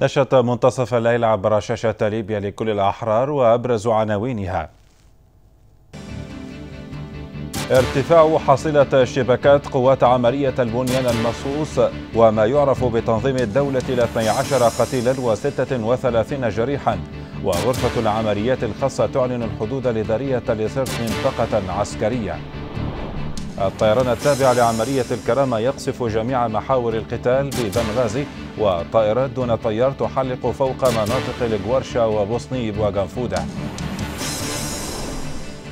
نشط منتصف الليل عبر شاشة ليبيا لكل الأحرار وأبرز عناوينها ارتفاع حصيلة شبكات قوات عملية البنيان المصوص وما يعرف بتنظيم الدولة إلى 12 قتيلا و36 جريحا وغرفة العمليات الخاصة تعلن الحدود الإدارية لصرف منطقة عسكرية الطيران التابع لعملية الكرامة يقصف جميع محاور القتال ببنغازي وطائرات دون طيار تحلق فوق مناطق الجوارشا وبوسنيب وغنفودة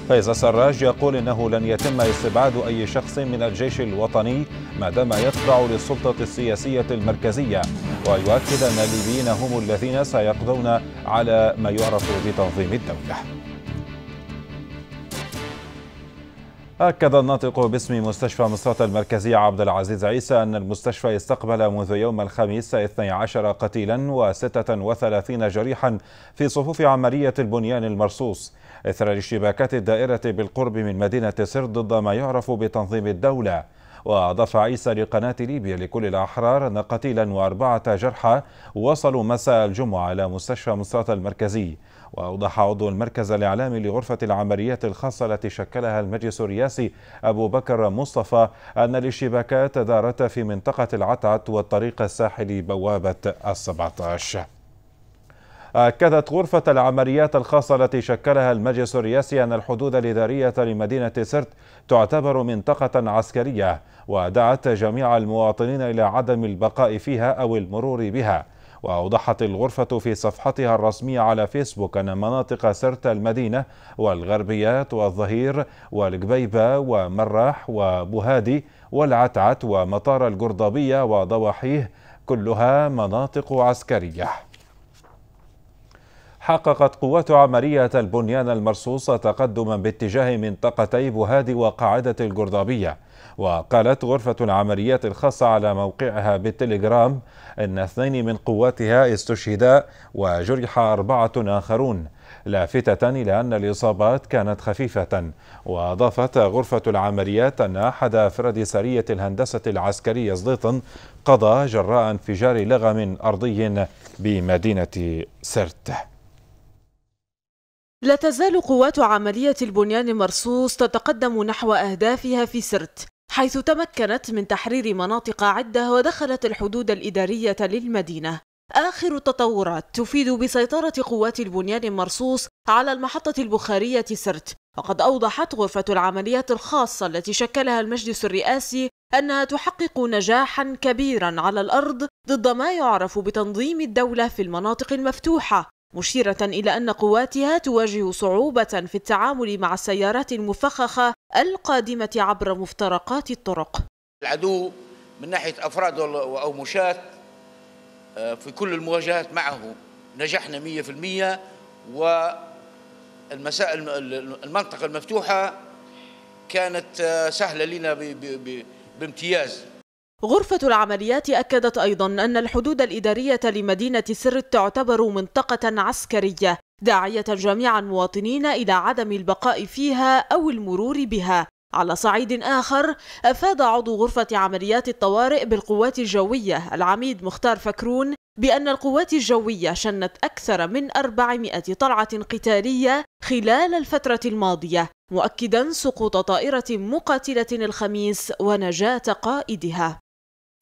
فايز السراج يقول انه لن يتم استبعاد اي شخص من الجيش الوطني ما دام يخضع للسلطه السياسيه المركزيه ويؤكد ان الليبيين هم الذين سيقضون على ما يعرف بتنظيم الدوله أكد الناطق باسم مستشفى مصرات المركزية عبد العزيز عيسى أن المستشفى استقبل منذ يوم الخميس 12 قتيلا و36 جريحا في صفوف عملية البنيان المرصوص إثر الاشتباكات الدائرة بالقرب من مدينة سر ضد ما يعرف بتنظيم الدولة وأضاف عيسى لقناة ليبيا لكل الأحرار أن قتيلا وأربعة جرحى وصلوا مساء الجمعة إلى مستشفى مصرات المركزي وأوضح عضو المركز الإعلامي لغرفة العمليات الخاصة التي شكلها المجلس الرئاسي أبو بكر مصطفى أن الاشتباكات دارت في منطقة العتعت والطريق الساحلي بوابة السبعة عشر أكدت غرفة العمليات الخاصة التي شكلها المجلس الرئاسي أن الحدود الإدارية لمدينة سرت تعتبر منطقة عسكرية ودعت جميع المواطنين إلى عدم البقاء فيها أو المرور بها وأوضحت الغرفة في صفحتها الرسمية على فيسبوك أن مناطق سرت المدينة والغربيات والظهير والقبيبة ومراح وبهادي والعتعت ومطار القرضبية وضواحيه كلها مناطق عسكريه حققت قوات عملية البنيان المرصوص تقدما باتجاه منطقتي بهادي وقاعدة الجرذابية وقالت غرفة العمليات الخاصة على موقعها بالتليجرام أن اثنين من قواتها استشهدا وجرح أربعة آخرون لافتة إلى أن الإصابات كانت خفيفة وأضافت غرفة العمليات أن أحد أفراد سرية الهندسة العسكرية زليطن قضى جراء انفجار لغم أرضي بمدينة سرت لا تزال قوات عملية البنيان مرصوص تتقدم نحو أهدافها في سرت حيث تمكنت من تحرير مناطق عدة ودخلت الحدود الإدارية للمدينة آخر التطورات تفيد بسيطرة قوات البنيان المرصوص على المحطة البخارية سرت وقد أوضحت غرفة العمليات الخاصة التي شكلها المجلس الرئاسي أنها تحقق نجاحا كبيرا على الأرض ضد ما يعرف بتنظيم الدولة في المناطق المفتوحة مشيرة إلى أن قواتها تواجه صعوبة في التعامل مع السيارات المفخخة القادمة عبر مفترقات الطرق العدو من ناحية أفراد أو مشاة آه، في كل المواجهات معه نجحنا 100% والمساء المنطقة المفتوحة كانت آه، سهلة لنا بامتياز غرفة العمليات أكدت أيضا أن الحدود الإدارية لمدينة سرت تعتبر منطقة عسكرية داعية جميع المواطنين إلى عدم البقاء فيها أو المرور بها على صعيد آخر أفاد عضو غرفة عمليات الطوارئ بالقوات الجوية العميد مختار فكرون بأن القوات الجوية شنت أكثر من 400 طلعة قتالية خلال الفترة الماضية مؤكدا سقوط طائرة مقاتلة الخميس ونجاة قائدها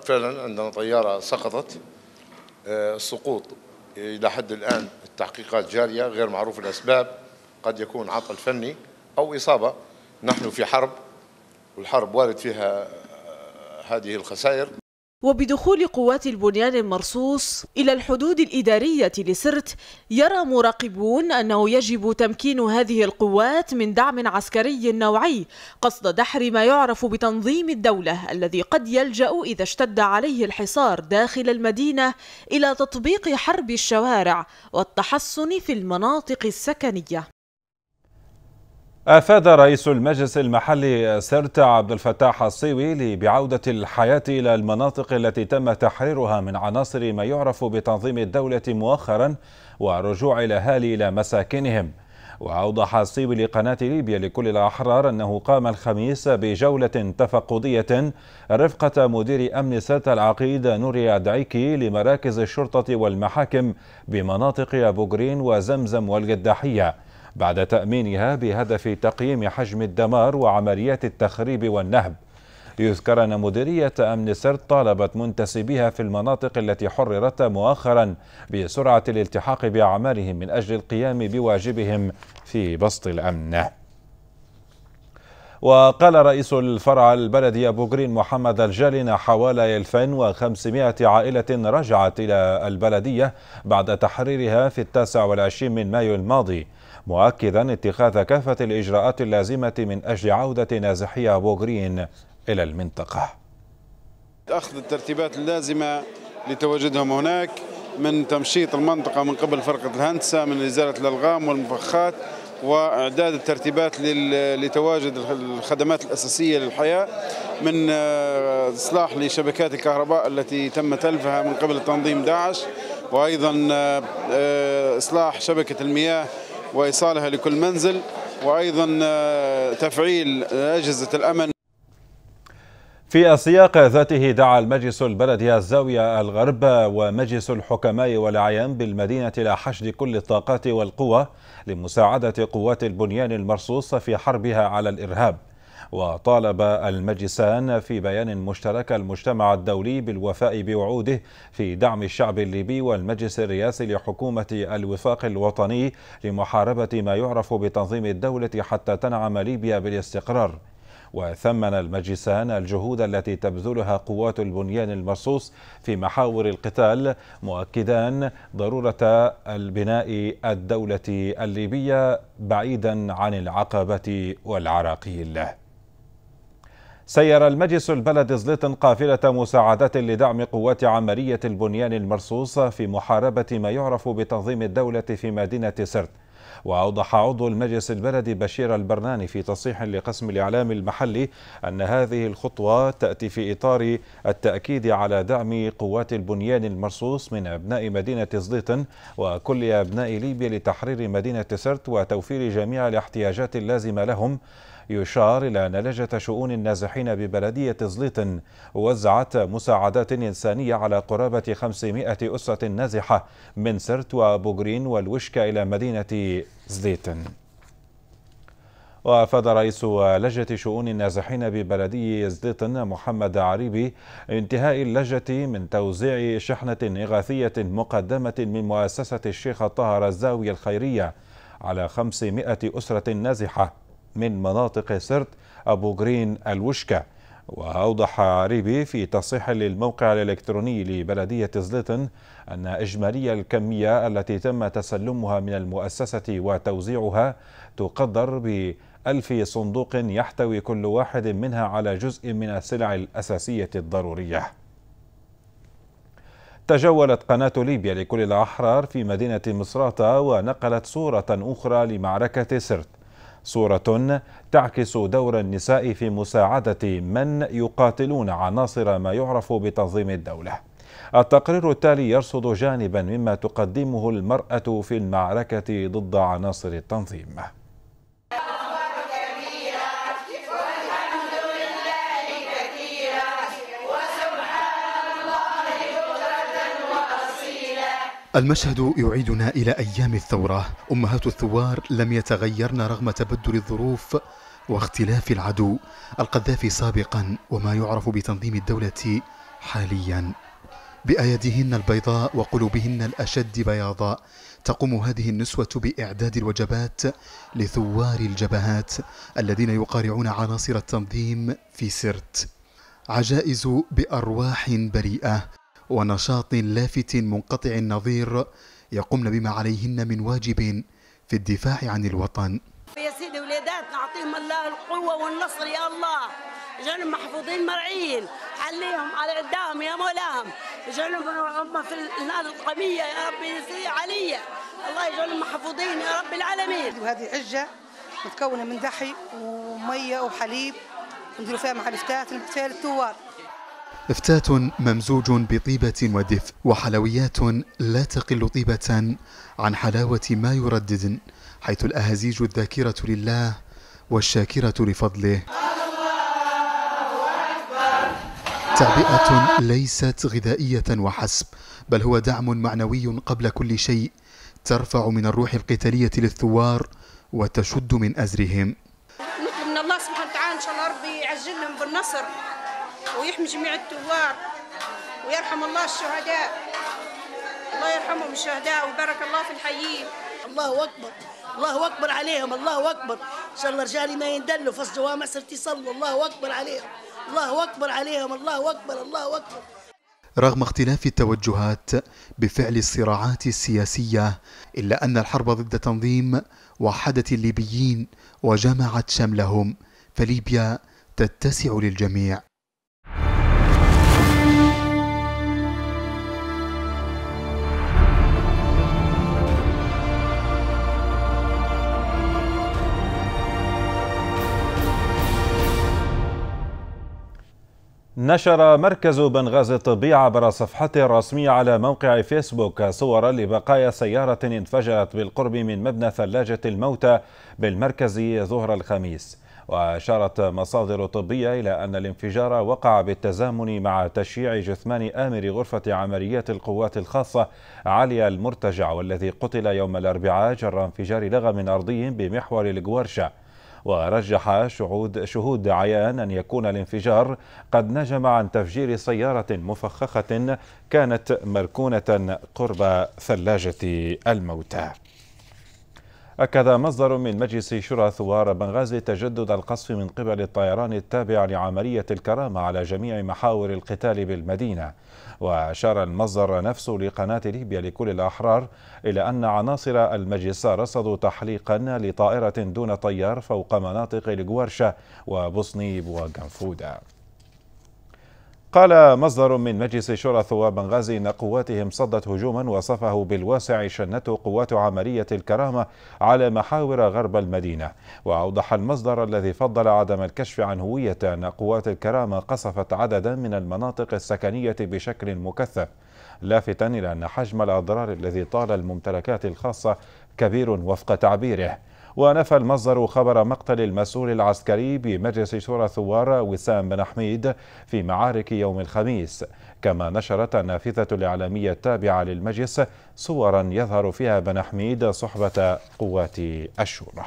فعلا عندنا طيارة سقطت آه، السقوط إلى حد الآن التحقيقات جارية غير معروف الأسباب قد يكون عطل فني أو إصابة نحن في حرب والحرب وارد فيها آه، هذه الخسائر وبدخول قوات البنيان المرصوص إلى الحدود الإدارية لسرت يرى مراقبون أنه يجب تمكين هذه القوات من دعم عسكري نوعي قصد دحر ما يعرف بتنظيم الدولة الذي قد يلجأ إذا اشتد عليه الحصار داخل المدينة إلى تطبيق حرب الشوارع والتحصن في المناطق السكنية أفاد رئيس المجلس المحلي سرت عبد الفتاح الصيوي بعودة الحياة إلى المناطق التي تم تحريرها من عناصر ما يعرف بتنظيم الدولة مؤخرا ورجوع الأهالي إلى مساكنهم وأوضح الصيوي لقناة ليبيا لكل الأحرار أنه قام الخميس بجولة تفقدية رفقة مدير أمن سرت العقيد نوري أدعيكي لمراكز الشرطة والمحاكم بمناطق أبو جرين وزمزم والقداحية بعد تأمينها بهدف تقييم حجم الدمار وعمليات التخريب والنهب ليذكر أن مديرية أمن سرت طالبت منتسبيها في المناطق التي حررت مؤخرا بسرعة الالتحاق بأعمالهم من أجل القيام بواجبهم في بسط الأمن وقال رئيس الفرع البلدي أبو جرين محمد الجالن حوالي 2500 عائلة رجعت إلى البلدية بعد تحريرها في التاسع والعشرين من مايو الماضي مؤكدا اتخاذ كافة الإجراءات اللازمة من أجل عودة نازحي أبو غرين إلى المنطقة أخذ الترتيبات اللازمة لتواجدهم هناك من تمشيط المنطقة من قبل فرقة الهندسة من إزالة الألغام والمفخات واعداد الترتيبات لتواجد الخدمات الاساسيه للحياه من آه، اصلاح لشبكات الكهرباء التي تم تلفها من قبل تنظيم داعش وايضا آه، آه، اصلاح شبكه المياه وإيصالها لكل منزل وأيضا آه، تفعيل أجهزة الأمن في السياق ذاته دعا المجلس البلدي الزاوية الغرب ومجلس الحكماء والأعيان بالمدينة إلى حشد كل الطاقات والقوى لمساعدة قوات البنيان المرصوص في حربها على الإرهاب وطالب المجلسان في بيان مشترك المجتمع الدولي بالوفاء بوعوده في دعم الشعب الليبي والمجلس الرئاسي لحكومة الوفاق الوطني لمحاربة ما يعرف بتنظيم الدولة حتى تنعم ليبيا بالاستقرار وثمن المجلسان الجهود التي تبذلها قوات البنيان المرصوص في محاور القتال مؤكدان ضرورة البناء الدولة الليبية بعيدا عن العقبة والعراقيل سير المجلس البلدي زليطن قافلة مساعدات لدعم قوات عملية البنيان المرصوص في محاربة ما يعرف بتنظيم الدولة في مدينة سرت وأوضح عضو المجلس البلدي بشير البرناني في تصريح لقسم الإعلام المحلي أن هذه الخطوة تأتي في إطار التأكيد على دعم قوات البنيان المرصوص من أبناء مدينة زليطن وكل أبناء ليبيا لتحرير مدينة سرت وتوفير جميع الاحتياجات اللازمة لهم يشار إلى أن لجنة شؤون النازحين ببلدية زليتن وزعت مساعدات إنسانية على قرابة 500 أسرة نازحة من سرت وبوغرين والوشكا إلى مدينة زليتن وافاد رئيس لجنه شؤون النازحين ببلدي زليطن محمد عريبي انتهاء اللجنه من توزيع شحنه اغاثيه مقدمه من مؤسسه الشيخ الطاهر الزاويه الخيريه على 500 اسره نازحه من مناطق سرت أبو غرين الوشكة وأوضح ريبي في تصحيح للموقع الإلكتروني لبلدية زلتن أن إجمالي الكمية التي تم تسلمها من المؤسسة وتوزيعها تقدر ب ألف صندوق يحتوي كل واحد منها على جزء من السلع الأساسية الضرورية تجولت قناة ليبيا لكل الأحرار في مدينة مصراتة ونقلت صورة أخرى لمعركة سرت صورة تعكس دور النساء في مساعدة من يقاتلون عناصر ما يعرف بتنظيم الدولة التقرير التالي يرصد جانبا مما تقدمه المرأة في المعركة ضد عناصر التنظيم المشهد يعيدنا إلى أيام الثورة أمهات الثوار لم يتغيرن رغم تبدل الظروف واختلاف العدو القذافي سابقا وما يعرف بتنظيم الدولة حاليا بأيديهن البيضاء وقلوبهن الأشد بياضاء تقوم هذه النسوة بإعداد الوجبات لثوار الجبهات الذين يقارعون عناصر التنظيم في سرت عجائز بأرواح بريئة ونشاط لافت منقطع النظير يقمن بما عليهن من واجب في الدفاع عن الوطن يا سيدي ولادات نعطيهم الله القوة والنصر يا الله جعلهم محفوظين مرعين حليهم على عداهم يا مولاهم جعلهم في النار القمية يا ربي عليا الله يجعلهم محفوظين يا رب العالمين وهذه حجة متكونة من دحي ومية وحليب نديروا فيها مع الفتاة فيها الثوار افتات ممزوج بطيبة ودفء وحلويات لا تقل طيبة عن حلاوة ما يردد حيث الأهازيج الذاكرة لله والشاكرة لفضله تعبئة ليست غذائية وحسب بل هو دعم معنوي قبل كل شيء ترفع من الروح القتالية للثوار وتشد من أزرهم نطلب من الله سبحانه وتعالى إن شاء الله ربي يعجلهم بالنصر ويحمي جميع الثوار ويرحم الله الشهداء الله يرحمهم الشهداء ويبارك الله في الحيين الله اكبر الله اكبر عليهم الله اكبر ان شاء الله رجالي ما يندلوا فص جوامع صرت يصلوا الله اكبر عليهم الله اكبر عليهم الله اكبر الله اكبر رغم اختلاف التوجهات بفعل الصراعات السياسيه الا ان الحرب ضد تنظيم وحدت الليبيين وجمعت شملهم فليبيا تتسع للجميع نشر مركز بنغازي الطبي عبر صفحته الرسمية على موقع فيسبوك صورا لبقايا سيارة انفجرت بالقرب من مبنى ثلاجة الموتى بالمركز ظهر الخميس وأشارت مصادر طبية إلى أن الانفجار وقع بالتزامن مع تشييع جثمان آمر غرفة عمليات القوات الخاصة علي المرتجع والذي قتل يوم الأربعاء جرى انفجار لغم أرضي بمحور الجوارشا ورجح شهود, شهود عيان أن يكون الانفجار قد نجم عن تفجير سيارة مفخخة كانت مركونة قرب ثلاجة الموتى أكد مصدر من مجلس شورى ثوار بنغازي تجدد القصف من قبل الطيران التابع لعملية الكرامة على جميع محاور القتال بالمدينة وأشار المصدر نفسه لقناة ليبيا لكل الأحرار إلى أن عناصر المجلس رصدوا تحليقا لطائرة دون طيار فوق مناطق الجوارشة وبصنيب وجنفوده قال مصدر من مجلس شورى ثواب بنغازي ان قواتهم صدت هجوما وصفه بالواسع شنته قوات عمليه الكرامه على محاور غرب المدينه واوضح المصدر الذي فضل عدم الكشف عن هويه ان قوات الكرامه قصفت عددا من المناطق السكنيه بشكل مكثف لافتا الى ان حجم الاضرار الذي طال الممتلكات الخاصه كبير وفق تعبيره ونفى المصدر خبر مقتل المسؤول العسكري بمجلس شورى ثوار وسام بن حميد في معارك يوم الخميس كما نشرت النافذة الإعلامية التابعة للمجلس صورا يظهر فيها بن حميد صحبة قوات الشورى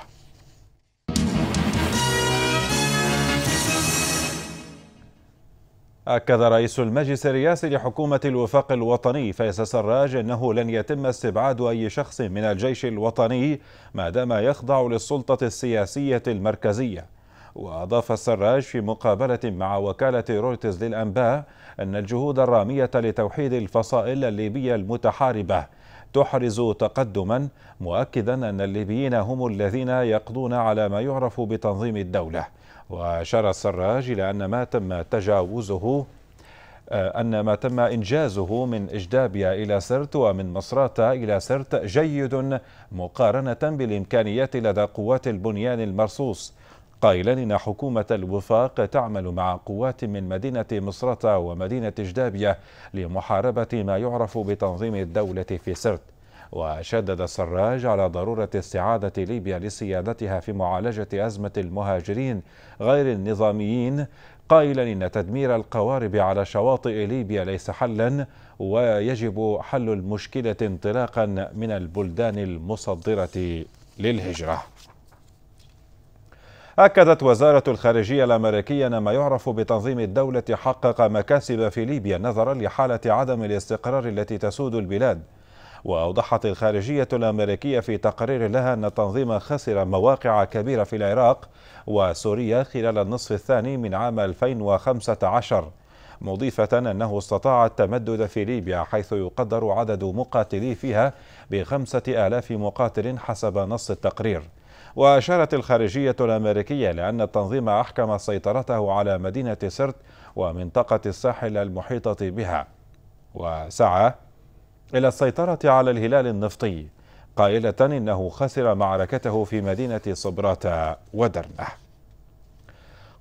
أكد رئيس المجلس الرئاسي لحكومة الوفاق الوطني فيصل سراج أنه لن يتم استبعاد أي شخص من الجيش الوطني ما دام يخضع للسلطة السياسية المركزية وأضاف السراج في مقابلة مع وكالة رويترز للأنباء أن الجهود الرامية لتوحيد الفصائل الليبية المتحاربة تحرز تقدما مؤكدا أن الليبيين هم الذين يقضون على ما يعرف بتنظيم الدولة وأشار السراج إلى أن ما تم تجاوزه آه، أن ما تم إنجازه من إجدابيا إلى سرت ومن مصراتة إلى سرت جيد مقارنة بالإمكانيات لدى قوات البنيان المرصوص قائلا إن حكومة الوفاق تعمل مع قوات من مدينة مصراتة ومدينة إجدابيا لمحاربة ما يعرف بتنظيم الدولة في سرت وشدد السراج على ضرورة استعادة ليبيا لسيادتها في معالجة أزمة المهاجرين غير النظاميين قائلا إن تدمير القوارب على شواطئ ليبيا ليس حلا ويجب حل المشكلة انطلاقا من البلدان المصدرة للهجرة أكدت وزارة الخارجية الأمريكية أن ما يعرف بتنظيم الدولة حقق مكاسب في ليبيا نظرا لحالة عدم الاستقرار التي تسود البلاد وأوضحت الخارجية الأمريكية في تقرير لها أن التنظيم خسر مواقع كبيرة في العراق وسوريا خلال النصف الثاني من عام 2015 مضيفة أنه استطاع التمدد في ليبيا حيث يقدر عدد مقاتلي فيها بخمسة آلاف مقاتل حسب نص التقرير وأشارت الخارجية الأمريكية لأن التنظيم أحكم سيطرته على مدينة سرت ومنطقة الساحل المحيطة بها وسعى إلى السيطرة على الهلال النفطي قائلة إنه خسر معركته في مدينة صبراتا ودرنه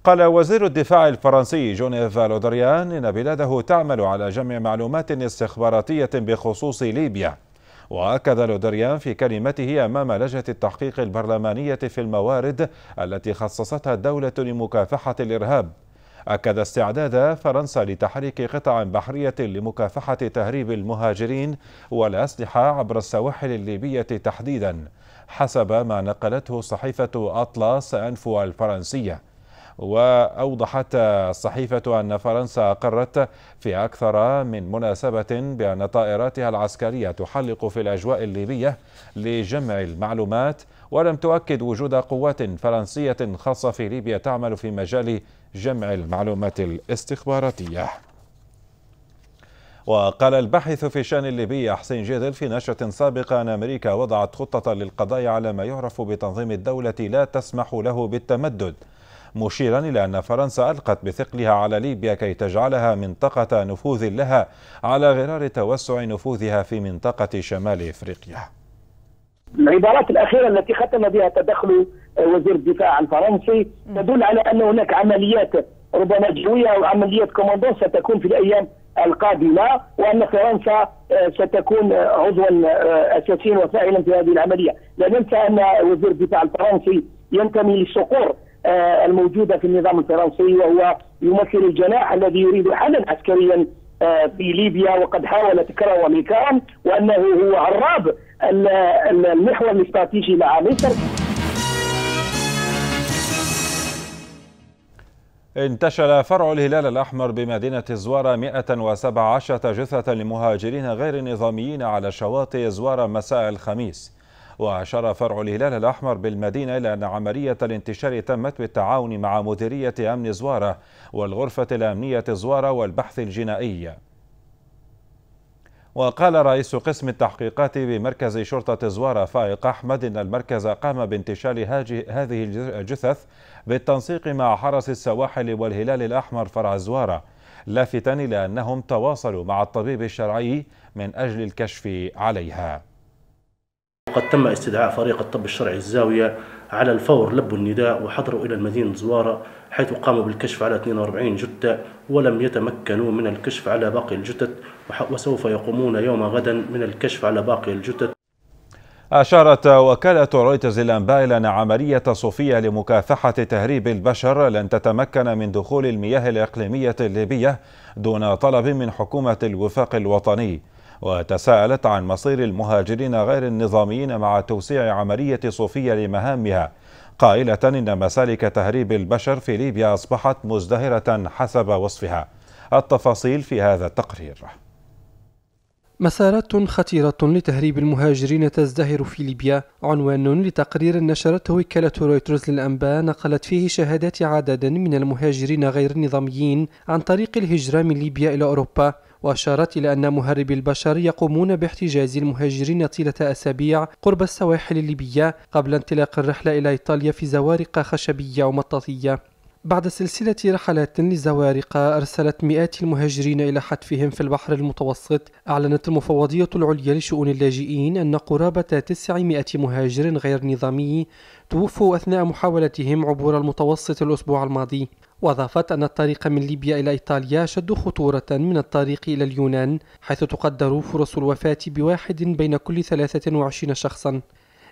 قال وزير الدفاع الفرنسي جونيف لودريان إن بلاده تعمل على جمع معلومات استخباراتية بخصوص ليبيا وأكد لودريان في كلمته أمام لجنة التحقيق البرلمانية في الموارد التي خصصتها الدولة لمكافحة الإرهاب أكد استعداد فرنسا لتحريك قطع بحرية لمكافحة تهريب المهاجرين والأسلحة عبر السواحل الليبية تحديدا حسب ما نقلته صحيفة أطلس أنفو الفرنسية وأوضحت الصحيفة أن فرنسا أقرت في أكثر من مناسبة بأن طائراتها العسكرية تحلق في الأجواء الليبية لجمع المعلومات ولم تؤكد وجود قوات فرنسية خاصة في ليبيا تعمل في مجال جمع المعلومات الاستخباراتية وقال الباحث في شان الليبي حسين جيدل في نشرة سابقة أن أمريكا وضعت خطة للقضاء على ما يعرف بتنظيم الدولة لا تسمح له بالتمدد مشيرا إلى أن فرنسا ألقت بثقلها على ليبيا كي تجعلها منطقة نفوذ لها على غرار توسع نفوذها في منطقة شمال إفريقيا العبارات الأخيرة التي ختم بها تدخل وزير الدفاع الفرنسي تدل على ان هناك عمليات ربما جويه او عمليات كوماندو ستكون في الايام القادمه وان فرنسا آه، ستكون آه، عضوا آه، اساسيا وفاعلا في هذه العمليه، لا ننسى ان وزير الدفاع الفرنسي ينتمي للصقور الموجوده في النظام الفرنسي وهو يمثل الجناح الذي يريد حلا عسكريا في ليبيا وقد حاول تكرار ومكرم وانه هو عراب المحور الاستراتيجي مع مصر انتشل فرع الهلال الأحمر بمدينة زوارة 117 جثة لمهاجرين غير نظاميين على شواطئ زوارة مساء الخميس وأشار فرع الهلال الأحمر بالمدينة إلى أن عملية الانتشار تمت بالتعاون مع مديرية أمن زوارة والغرفة الأمنية زوارة والبحث الجنائي وقال رئيس قسم التحقيقات بمركز شرطة زوارة فائق أحمد إن المركز قام بانتشال هذه الجثث بالتنسيق مع حرس السواحل والهلال الأحمر فرع زوارة لافتا إلى أنهم تواصلوا مع الطبيب الشرعي من أجل الكشف عليها قد تم استدعاء فريق الطب الشرعي الزاوية على الفور لبوا النداء وحضروا إلى المدينة زوارة حيث قاموا بالكشف على 42 جثة ولم يتمكنوا من الكشف على باقي الجثث وسوف يقومون يوم غدا من الكشف على باقي الجثث أشارت وكالة رويترز الأنباء إلى أن عملية صوفية لمكافحة تهريب البشر لن تتمكن من دخول المياه الإقليمية الليبية دون طلب من حكومة الوفاق الوطني وتساءلت عن مصير المهاجرين غير النظاميين مع توسيع عملية صوفية لمهامها قائلة إن مسالك تهريب البشر في ليبيا أصبحت مزدهرة حسب وصفها التفاصيل في هذا التقرير مسارات خطيرة لتهريب المهاجرين تزدهر في ليبيا عنوان لتقرير نشرته وكالة رويترز للأنباء نقلت فيه شهادات عدد من المهاجرين غير النظاميين عن طريق الهجرة من ليبيا إلى أوروبا وأشارت إلى أن مهربي البشر يقومون باحتجاز المهاجرين طيلة أسابيع قرب السواحل الليبية قبل انطلاق الرحلة إلى إيطاليا في زوارق خشبية ومطاطية بعد سلسلة رحلات لزوارق أرسلت مئات المهاجرين إلى حتفهم في البحر المتوسط أعلنت المفوضية العليا لشؤون اللاجئين أن قرابة 900 مهاجر غير نظامي توفوا أثناء محاولتهم عبور المتوسط الأسبوع الماضي وأضافت أن الطريق من ليبيا إلى إيطاليا شد خطورة من الطريق إلى اليونان حيث تقدر فرص الوفاة بواحد بين كل 23 شخصا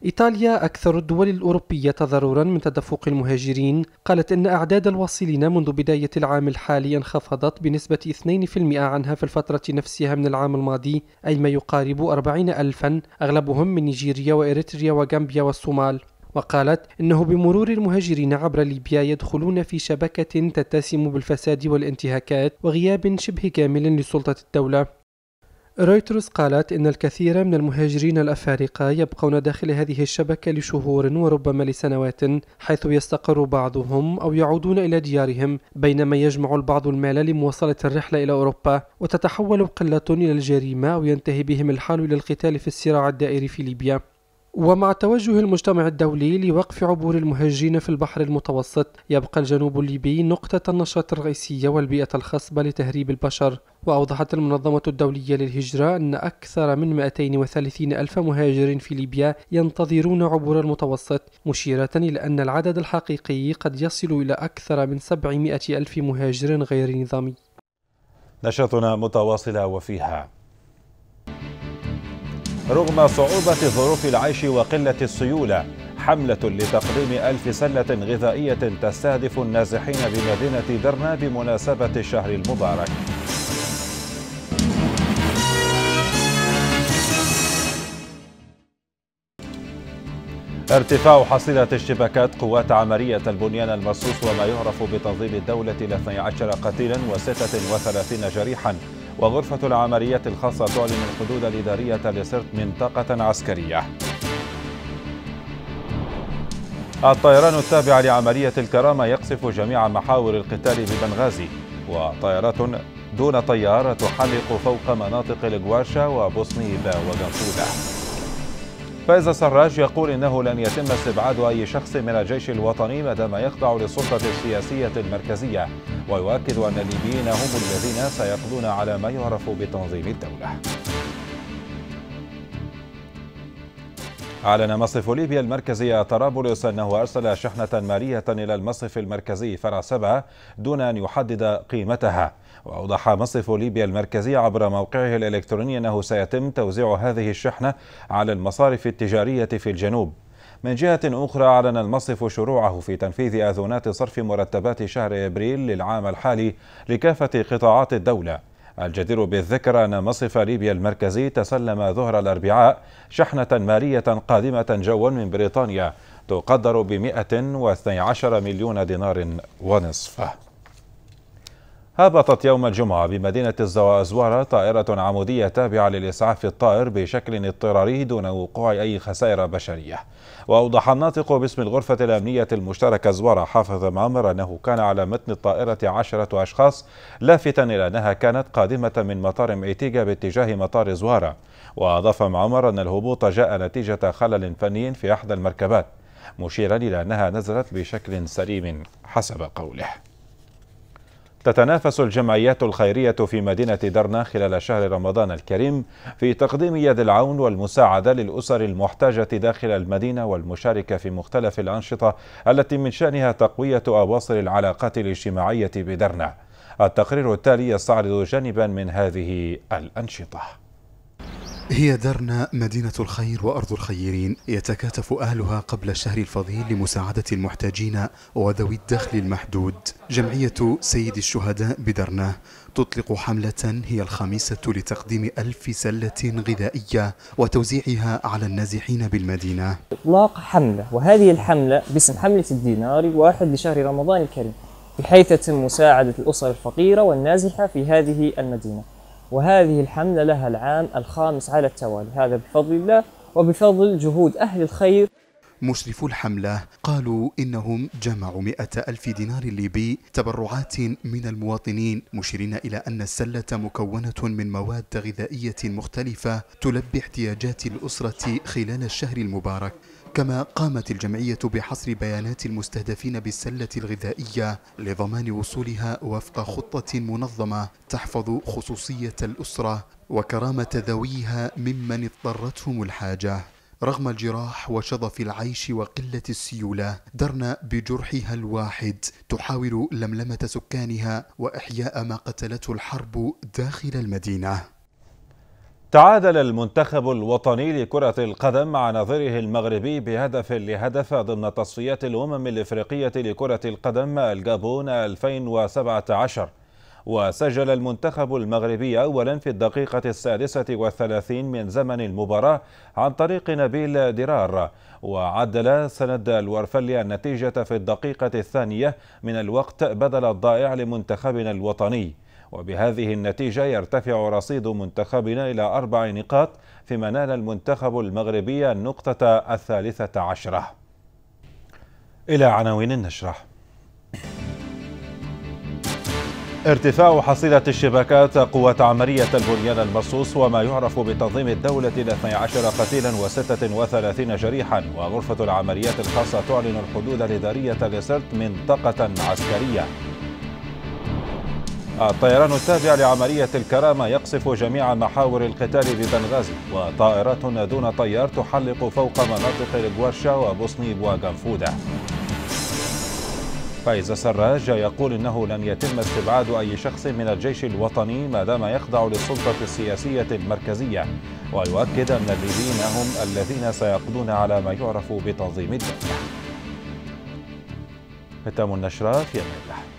إيطاليا أكثر الدول الأوروبية تضررا من تدفق المهاجرين قالت إن أعداد الواصلين منذ بداية العام الحالي انخفضت بنسبة 2% عنها في الفترة نفسها من العام الماضي أي ما يقارب 40 ألفا أغلبهم من نيجيريا وإريتريا وغامبيا والصومال وقالت انه بمرور المهاجرين عبر ليبيا يدخلون في شبكه تتسم بالفساد والانتهاكات وغياب شبه كامل لسلطه الدوله رويترز قالت إن الكثير من المهاجرين الأفارقة يبقون داخل هذه الشبكة لشهور وربما لسنوات حيث يستقر بعضهم أو يعودون إلى ديارهم بينما يجمع البعض المال لمواصلة الرحلة إلى أوروبا وتتحول قلة إلى الجريمة وينتهي بهم الحال إلى القتال في الصراع الدائري في ليبيا ومع توجه المجتمع الدولي لوقف عبور المهاجرين في البحر المتوسط يبقى الجنوب الليبي نقطة النشاط الرئيسية والبيئة الخصبة لتهريب البشر وأوضحت المنظمة الدولية للهجرة أن أكثر من 230 ألف مهاجر في ليبيا ينتظرون عبور المتوسط مشيرة إلى أن العدد الحقيقي قد يصل إلى أكثر من 700 ألف مهاجر غير نظامي نشرتنا متواصلة وفيها رغم صعوبة ظروف العيش وقلة السيولة حملة لتقديم ألف سلة غذائية تستهدف النازحين بمدينة درنا بمناسبة الشهر المبارك ارتفاع حصيلة الشبكات قوات عملية البنيان المرصوص وما يعرف بتنظيم الدولة إلى 12 قتيلا و36 جريحا وغرفة العمليات الخاصة تعلن الحدود الإدارية لسرت منطقة عسكرية الطيران التابع لعملية الكرامة يقصف جميع محاور القتال ببنغازي وطائرات دون طيار تحلق فوق مناطق الجواشا وبوسنيبا وجنفودا فايز السراج يقول إنه لن يتم استبعاد أي شخص من الجيش الوطني ما دام يخضع للسلطة السياسية المركزية ويؤكد أن الليبيين هم الذين سيقضون على ما يعرف بتنظيم الدولة أعلن مصرف ليبيا المركزي طرابلس أنه أرسل شحنة مالية إلى المصرف المركزي فرع سبعة دون أن يحدد قيمتها وأوضح مصرف ليبيا المركزي عبر موقعه الإلكتروني أنه سيتم توزيع هذه الشحنة على المصارف التجارية في الجنوب من جهة أخرى أعلن المصرف شروعه في تنفيذ آذونات صرف مرتبات شهر إبريل للعام الحالي لكافة قطاعات الدولة الجدير بالذكر أن مصرف ليبيا المركزي تسلم ظهر الأربعاء شحنة مالية قادمة جوا من بريطانيا تقدر ب 112 مليون دينار ونصف هبطت يوم الجمعة بمدينة الزوازوارة طائرة عمودية تابعة للإسعاف الطائر بشكل اضطراري دون وقوع أي خسائر بشرية وأوضح الناطق باسم الغرفة الأمنية المشتركة زوارة حافظ معمر أنه كان على متن الطائرة عشرة أشخاص لافتا إلى أنها كانت قادمة من مطار ميتيجا باتجاه مطار زوارة وأضاف معمر أن الهبوط جاء نتيجة خلل فني في أحدى المركبات مشيرا إلى أنها نزلت بشكل سليم حسب قوله تتنافس الجمعيات الخيرية في مدينة درنا خلال شهر رمضان الكريم في تقديم يد العون والمساعدة للأسر المحتاجة داخل المدينة والمشاركة في مختلف الأنشطة التي من شأنها تقوية أواصر العلاقات الاجتماعية بدرنا التقرير التالي يستعرض جانبا من هذه الأنشطة هي درنا مدينة الخير وأرض الخيرين يتكاتف أهلها قبل الشهر الفضيل لمساعدة المحتاجين وذوي الدخل المحدود جمعية سيد الشهداء بدرنا تطلق حملة هي الخامسة لتقديم ألف سلة غذائية وتوزيعها على النازحين بالمدينة إطلاق حملة وهذه الحملة باسم حملة الدينار واحد لشهر رمضان الكريم بحيث تتم مساعدة الأسر الفقيرة والنازحة في هذه المدينة وهذه الحملة لها العام الخامس على التوالي هذا بفضل الله وبفضل جهود أهل الخير مشرفو الحملة قالوا إنهم جمعوا مئة ألف دينار ليبي تبرعات من المواطنين مشيرين إلى أن السلة مكونة من مواد غذائية مختلفة تلبي احتياجات الأسرة خلال الشهر المبارك كما قامت الجمعية بحصر بيانات المستهدفين بالسلة الغذائية لضمان وصولها وفق خطة منظمة تحفظ خصوصية الأسرة وكرامة ذويها ممن اضطرتهم الحاجة رغم الجراح وشظف العيش وقلة السيولة درنا بجرحها الواحد تحاول لملمة سكانها وإحياء ما قتلته الحرب داخل المدينة تعادل المنتخب الوطني لكرة القدم مع نظيره المغربي بهدف لهدف ضمن تصفيات الأمم الإفريقية لكرة القدم الجابون 2017 وسجل المنتخب المغربي أولا في الدقيقة السادسة والثلاثين من زمن المباراة عن طريق نبيل درار وعدل سند الورفلي النتيجة في الدقيقة الثانية من الوقت بدل الضائع لمنتخبنا الوطني وبهذه النتيجة يرتفع رصيد منتخبنا إلى أربع نقاط فيما نال المنتخب المغربي النقطة الثالثة عشرة إلى عناوين النشرة ارتفاع حصيلة الشبكات قوة عملية البنيان المرصوص وما يعرف بتنظيم الدولة إلى 12 قتيلا و36 جريحا وغرفة العمليات الخاصة تعلن الحدود الإدارية لسرت منطقة عسكرية الطيران التابع لعملية الكرامة يقصف جميع محاور القتال ببنغازي وطائرات دون طيار تحلق فوق مناطق الجوارشا وبوسنيب وغنفودا فايز السراج يقول انه لن يتم استبعاد اي شخص من الجيش الوطني ما دام يخضع للسلطه السياسيه المركزيه ويؤكد ان الليبيين هم الذين سيقضون على ما يعرف بتنظيم الدوله ختام النشره في امان الله